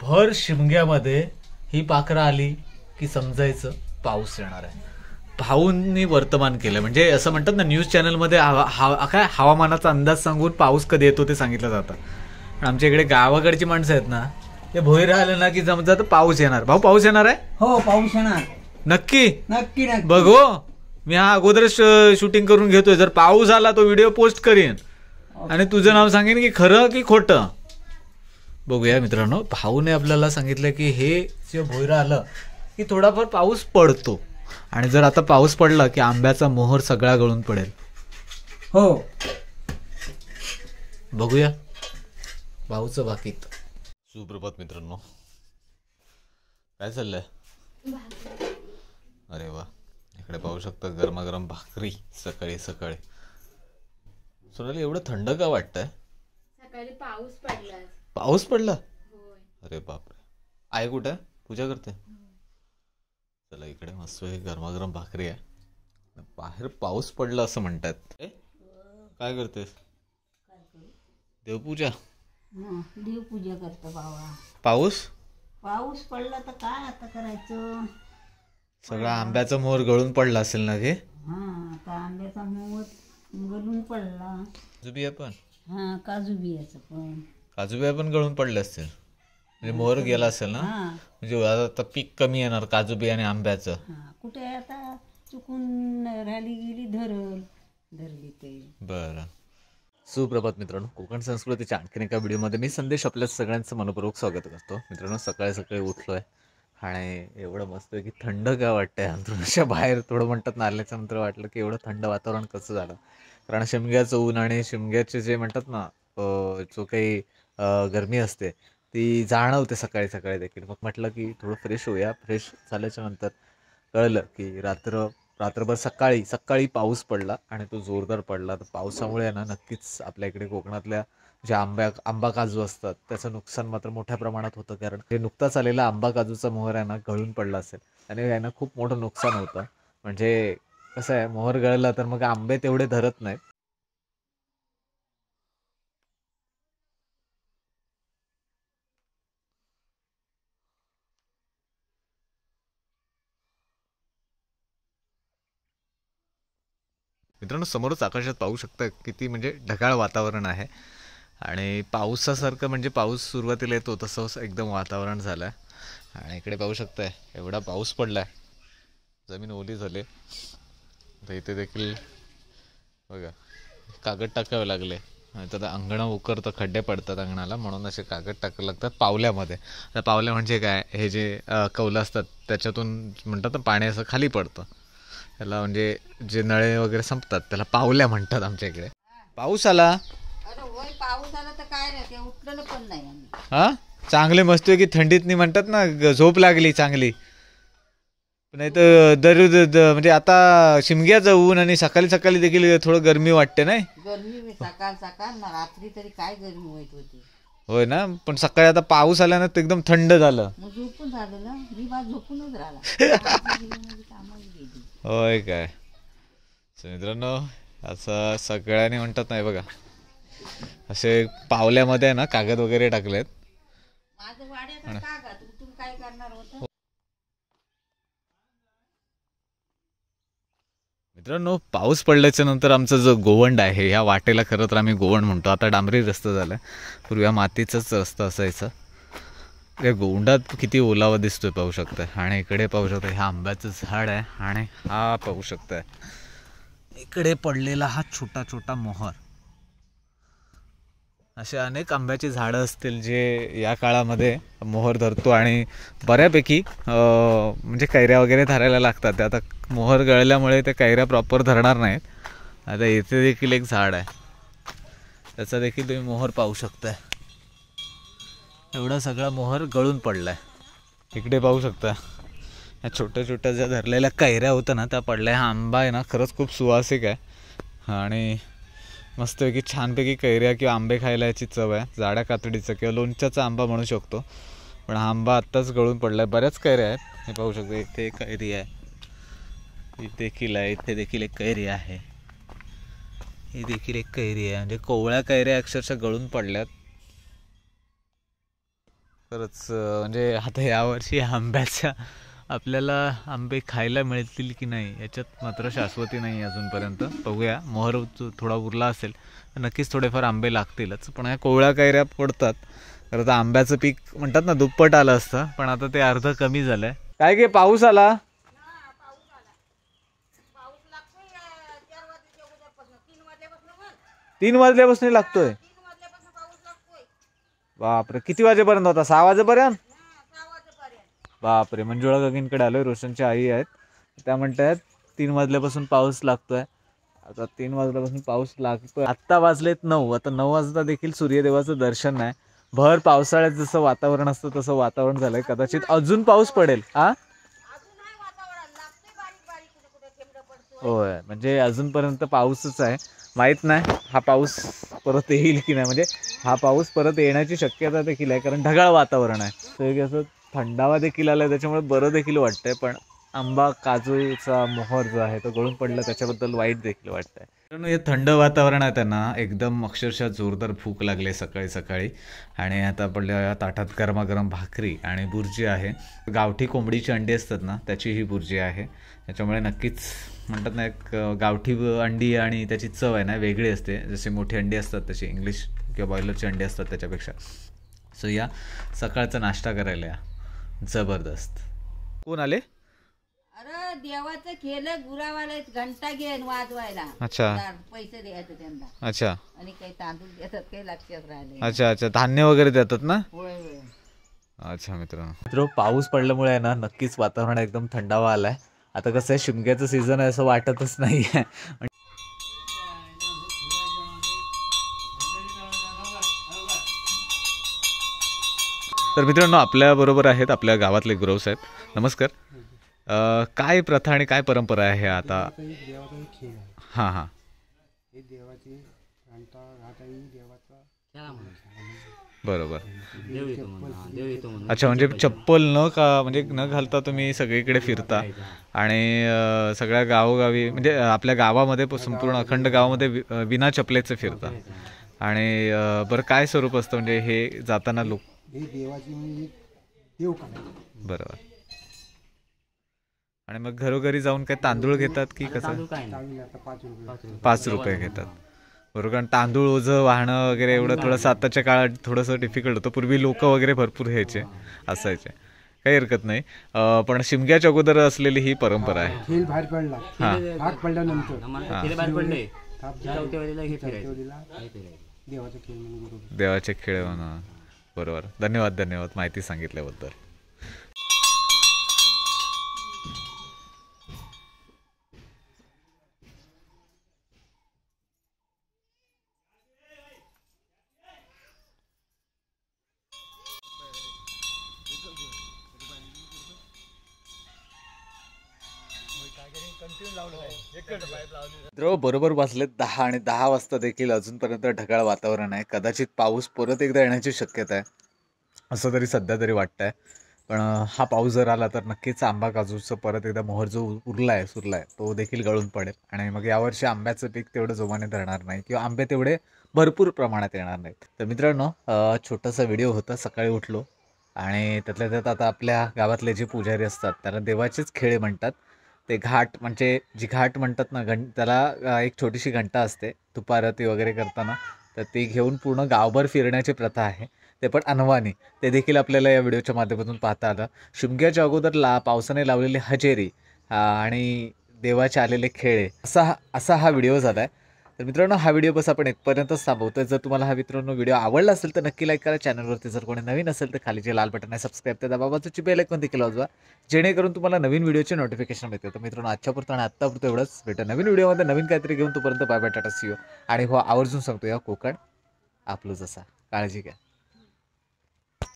भर शिमग्यामध्ये ही पाखरं आली की समजायचं पाऊस येणार आहे भाऊंनी वर्तमान केलं म्हणजे असं म्हणतात ना न्यूज चॅनलमध्ये मध्ये काय हवामानाचा अंदाज सांगून पाऊस कधी येतो ते सांगितलं जातं पण आमच्या इकडे गावाकडची माणसं आहेत ना ते भोईर आलं ना की समजा तर पाऊस येणार भाऊ पाऊस येणार आहे हो पाऊस येणार नक्की नक्की बघो मी हा अगोदर शूटिंग करून घेतोय जर पाऊस आला तो व्हिडिओ पोस्ट करीन आणि तुझं नाव सांगेन की खरं की खोटं बघूया मित्रांनो भाऊने आपल्याला सांगितलं की हे जे भोयरा आलं की थोडाफार पाऊस पडतो आणि जर आता पाऊस पडला की आंब्याचा मोहर सगळा गळून पडेल हो बघूया भाऊचं बाकीत सुप्रभात मित्रांनो काय चाललंय अरे वा इकडे पाहू शकता गरमागरम भाकरी सकाळी सकाळी सोनाली एवढं थंड का वाटतय सकाळी पाऊस पडला पाऊस पडला अरे बापरे आई कुठे पूजा करते चला इकडे मस्त गरमागरम भाकरी आहे बाहेर पाऊस पडला असं म्हणतात काय करतेस देवपूजा देवपूजा करतो बाबा पाऊस पाऊस पडला तर काय आता करायचं सगळा आंब्याचा मोर गळून पडला असेल ना हे आंब्याचा मोर गळून पडला पण हा काजू पण काजूबिया पण गळून पडले असतील म्हणजे मोहर गेला असेल ना म्हणजे आता पीक कमी येणार काजू आणि आंब्याचं कुठे आता चुकून राहिली गेली धरल धरली ते सुप्रभात मित्रांनो कोकण संस्कृतीच्या आणखीन एका व्हिडिओमध्ये मी संदेश आपल्या सगळ्यांचं मनपूर्वक स्वागत करतो मित्रांनो सकाळी सकाळी उठलोय आणि एवढं मस्त आहे की थंड का वाटतंय अंतरुणाच्या बाहेर थोडं म्हणतात नाल्याचं नंतर वाटलं की एवढं थंड वातावरण कसं झालं कारण शिमग्याचं ऊन आणि शिमग्याचे जे म्हणतात ना जो काही गरमी असते ती जाणवते सकाळी सकाळी देखील मग म्हटलं की थोडं फ्रेश होऊया फ्रेश झाल्याच्या नंतर कळलं की रात्र रात्रभर सकाळी सकाळी पाऊस पडला आणि तो जोरदार पडला तर पावसामुळे ना नक्कीच आपल्या इकडे कोकणातल्या जे आंब्या आंबा काजू असतात त्याचं नुकसान मात्र मोठ्या प्रमाणात होतं कारण जे नुकताच आलेला आंबा काजूचा मोहर आहे ना गळून पडला असेल आणि यांना खूप मोठं नुकसान होतं म्हणजे कसं आहे मोहर गळला तर मग आंबे तेवढे धरत नाहीत मित्रांनो समोरच आकाशात पाहू शकता किती म्हणजे ढगाळ वातावरण आहे आणि पावसासारखं म्हणजे पाऊस सुरुवातीला येतो तसंच एकदम वातावरण झालं आहे आणि इकडे पाहू शकताय एवढा पाऊस पडला आहे जमीन ओली झाली तर इथे देखील बघा कागद टाकावे लागले तर अंगणं उकरतं खड्डे पडतात अंगणाला म्हणून असे कागद टाकावे लागतात पावल्यामध्ये तर पावल्या म्हणजे काय हे जे कौलं असतात त्याच्यातून म्हणतात ना पाणी असं खाली पडतं त्याला म्हणजे जे नळे वगैरे संपतात त्याला पावल्या म्हणतात आमच्या इकडे पाऊस आला हा चांगले मस्त की थंडीत नाही म्हणतात ना झोप लागली चांगली नाही तर दर म्हणजे आता शिमग्या जाऊन आणि सकाळी सकाळी देखील थोडं गरमी वाटते नाही गरमी सकाळ सकाळ रात्री तरी काय गरमी होती होय ना पण सकाळी आता पाऊस आला ना एकदम थंड झालं होय काय मित्रांनो असं सगळ्यांनी म्हणतात नाही बघा असे पावल्यामध्ये ना कागद वगैरे टाकलेत माझं वाड्यात काय करणार मित्रांनो पाऊस पडल्याच्या नंतर आमचा जो गोवंड आहे ह्या वाटेला खरं तर आम्ही गोवंड म्हणतो आता डांबरी रस्ता झाला पूर्वी हा मातीचाच रस्ता असायचा या गोवंडात किती ओलावा दिसतोय पाहू शकता आणि इकडे पाहू शकता ह्या आंब्याचं झाड आहे आणि हा पाहू शकता इकडे पडलेला हा छोटा छोटा मोहर असे अनेक आंब्याची झाडं असतील जे या काळामध्ये मोहर धरतो आणि बऱ्यापैकी म्हणजे कैऱ्या वगैरे धरायला लागतात ते आता मोहर गळल्यामुळे ते कैऱ्या प्रॉपर धरणार नाहीत आता इथे देखील एक झाड आहे त्याचा देखील तुम्ही मोहर पाहू शकता एवढा सगळा मोहर गळून पडला आहे इकडे पाहू शकता ह्या छोट्या छोट्या ज्या धरलेल्या कैऱ्या होत्या ना त्या पडल्या हा आंबा आहे ना खरंच खूप सुवासिक आहे आणि मस्तपैकी छानपैकी कैऱ्या किंवा आंबे खायला याची चव आहे जाड्या कातडीचं किंवा लोणच्याचा आंबा म्हणू शकतो पण हा आंबा आत्ताच गळून पडला आहे बऱ्याच कैऱ्या आहेत हे पाहू शकतो इथे कैरी आहे देखील आहे इथे देखील एक कैरी आहे ही देखील एक कैरी आहे म्हणजे कोवळ्या कैऱ्या अक्षरशः गळून पडल्यात खरंच म्हणजे आता यावर्षी आंब्याच्या आपल्याला आंबे खायला मिळतील की नाही याच्यात मात्र शाश्वती नाही अजूनपर्यंत बघूया मोहर थोडा उरला असेल नक्कीच थोडेफार आंबे लागतीलच पण ह्या कोवळ्या कैऱ्या पडतात तर आंब्याचं पीक म्हणतात ना दुप्पट आलं असतं पण आता ते अर्ध कमी झालंय आहे काय गे पाऊस आला तीन वाजल्यापासून लागतोय बापरे किती वाजेपर्यंत होता सहा वाजेपर्यंत बापरे मंजुळा म्हणजे गगिनकडे आलोय रोशनच्या आई आहेत त्या म्हणतात तीन वाजल्यापासून पाऊस लागतोय आता तीन वाजल्यापासून पाऊस लागतोय आत्ता वाजलेत नऊ आता नऊ वाजता देखील सूर्यदेवाचं दर्शन नाही भर पावसाळ्यात जसं वातावरण असतं तसं वातावरण झालंय कदाचित अजून पाऊस पडेल हा होय म्हणजे अजूनपर्यंत पाऊसच आहे माहीत नाही हा पाऊस परत येईल की नाही म्हणजे हा पाऊस परत येण्याची शक्यता देखील आहे कारण ढगाळ वातावरण आहे तर असं थंडावा देखील आला आहे त्याच्यामुळे बरं देखील वाटतंय पण आंबा काजूचा मोहर जो आहे तो गळून पडला त्याच्याबद्दल वाईट देखील वाटतंय कारण हे थंड वातावरण आहे त्यांना एकदम अक्षरशः जोरदार भूक लागली सकाळी सकाळी आणि आता आपल्या ताटात गरमागरम भाकरी आणि बुर्जी आहे गावठी कोंबडीची अंडी असतात ना त्याची ही बुर्जी आहे त्याच्यामुळे नक्कीच म्हणतात ना एक गावठी अंडी आणि त्याची चव आहे ना वेगळी असते जशी मोठी अंडी असतात तशी इंग्लिश किंवा बॉयलरची अंडी असतात त्याच्यापेक्षा सो या सकाळचा नाश्ता करायला या जबरदस्त कोण आले अरे देवाचं केलं गुरावाले घंटा घेऊन वाजवायला अच्छा पैसे द्यायचं त्यांना अच्छा आणि काही तांदूळ देतात काही लक्षात राहिले अच्छा अच्छा धान्य वगैरे देतात ना अच्छा मित्र मित्र पाऊस पडल्यामुळे ना नक्कीच वातावरण एकदम थंडावा आलाय आता कसं आहे शिमग्याचं सीझन आहे असं वाटतच नाही तर मित्रांनो आपल्याबरोबर आहेत आपल्या गावातले गुरव साहेब नमस्कार काय प्रथा आणि काय परंपरा आहे आता हां हां बरोबर अच्छा म्हणजे चप्पल न का म्हणजे न घालता तुम्ही सगळीकडे फिरता आणि सगळ्या गावोगावी म्हणजे आपल्या गावामध्ये संपूर्ण अखंड गावामध्ये विना चपलेचं फिरता आणि बरं काय स्वरूप असतं म्हणजे हे जाताना लोक देवाची बरोबर आणि मग घरोघरी जाऊन काय तांदूळ घेतात की कसं पाच रुपये घेतात बरोबर कारण तांदूळ ओझं वाहणं वगैरे एवढं थोडंसं आताच्या काळात थोडंसं डिफिकल्ट होतं पूर्वी लोक वगैरे भरपूर घ्यायचे असायचे काही हरकत नाही पण शिमग्याच्या अगोदर असलेली ही परंपरा आहे बाहेर पडला देवाचे खेळ म्हणून बरोबर धन्यवाद धन्यवाद माहिती सांगितल्याबद्दल हो. द्रव बरोबर वाजलेत दहा आणि दहा वाजता देखील अजूनपर्यंत ढगाळ वातावरण आहे कदाचित पाऊस परत एकदा येण्याची शक्यता आहे असं तरी सध्या तरी वाटतंय पण हा पाऊस जर आला तर नक्कीच आंबा काजूचं परत एकदा मोहर जो उरला आहे सुरला आहे तो देखील गळून पडेल आणि मग यावर्षी आंब्याचं पीक तेवढं जोमाने धरणार नाही किंवा आंबे तेवढे भरपूर प्रमाणात येणार नाहीत तर मित्रांनो छोटासा व्हिडिओ होता सकाळी उठलो आणि त्यातल्या त्यात आता आपल्या गावातले जे पुजारी असतात त्यांना देवाचेच खेळे म्हणतात ते घाट म्हणजे जी घाट म्हणतात ना घंट त्याला एक छोटीशी घंटा असते तुपारती वगैरे करताना तर ती घेऊन पूर्ण गावभर फिरण्याची प्रथा आहे ते पण अनवानी ते देखील आपल्याला या व्हिडिओच्या माध्यमातून पाहता आलं शिमग्याच्या अगोदर ला पावसाने लावलेली हजेरी आणि देवाचे आलेले खेळे असा असा हा व्हिडिओ झाला आहे तर मित्रांनो हा व्हिडिओ बस आपण एकपर्यंतच थांबवतो जर तुम्हाला हा मित्रांनो व्हिडिओ आवडला असेल तर नक्की लाईक करा चॅनलवरती जर कोणी नवीन असेल तर खाली जे लाल बटन आहे सबस्क्राईब बाबा दाबाबाजूची बेल ऐकून देखील वाजवा जेणेकरून तुम्हाला नवीन व्हिडिओचे नोटिफिकेशन मिळते तर मित्रांनो आजच्यापुरतं आणि आत्तापुरतं एवढंच भेटतं नवीन व्हिडिओमध्ये नवीन काहीतरी घेऊन तोपर्यंत बाय बाय टाटा सीओ आणि हो आवर्जून सांगतो या कोकण आपलं जसा काळजी घ्या